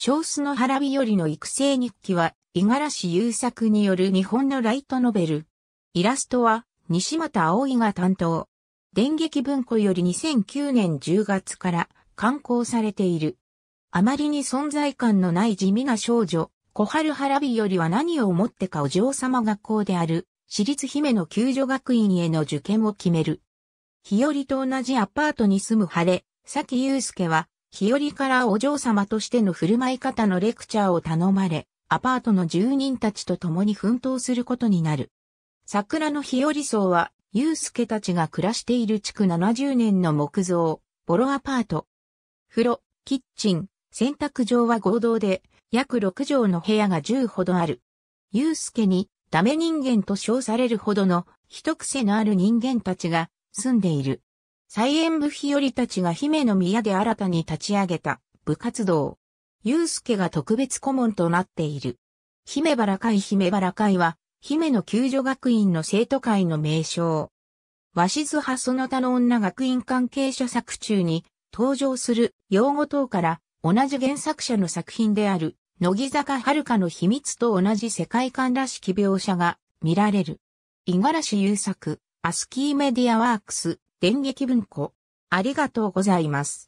小須の原日りの育成日記は、五十嵐優作による日本のライトノベル。イラストは、西又葵が担当。電撃文庫より2009年10月から刊行されている。あまりに存在感のない地味な少女、小春原日りは何を思ってかお嬢様学校である、私立姫の救助学院への受験を決める。日和と同じアパートに住む晴れ、崎祐介は、日和からお嬢様としての振る舞い方のレクチャーを頼まれ、アパートの住人たちと共に奮闘することになる。桜の日和荘は、祐介たちが暮らしている区70年の木造、ボロアパート。風呂、キッチン、洗濯場は合同で、約6畳の部屋が10ほどある。祐介に、ダメ人間と称されるほどの、一癖のある人間たちが、住んでいる。再演部日和たちが姫の宮で新たに立ち上げた部活動。祐介が特別顧問となっている。姫原会姫原会は、姫の救助学院の生徒会の名称。鷲津派その他の女学院関係者作中に登場する用語等から同じ原作者の作品である乃木坂遥の秘密と同じ世界観らしき描写が見られる。五十嵐優作、アスキーメディアワークス、電撃文庫。ありがとうございます。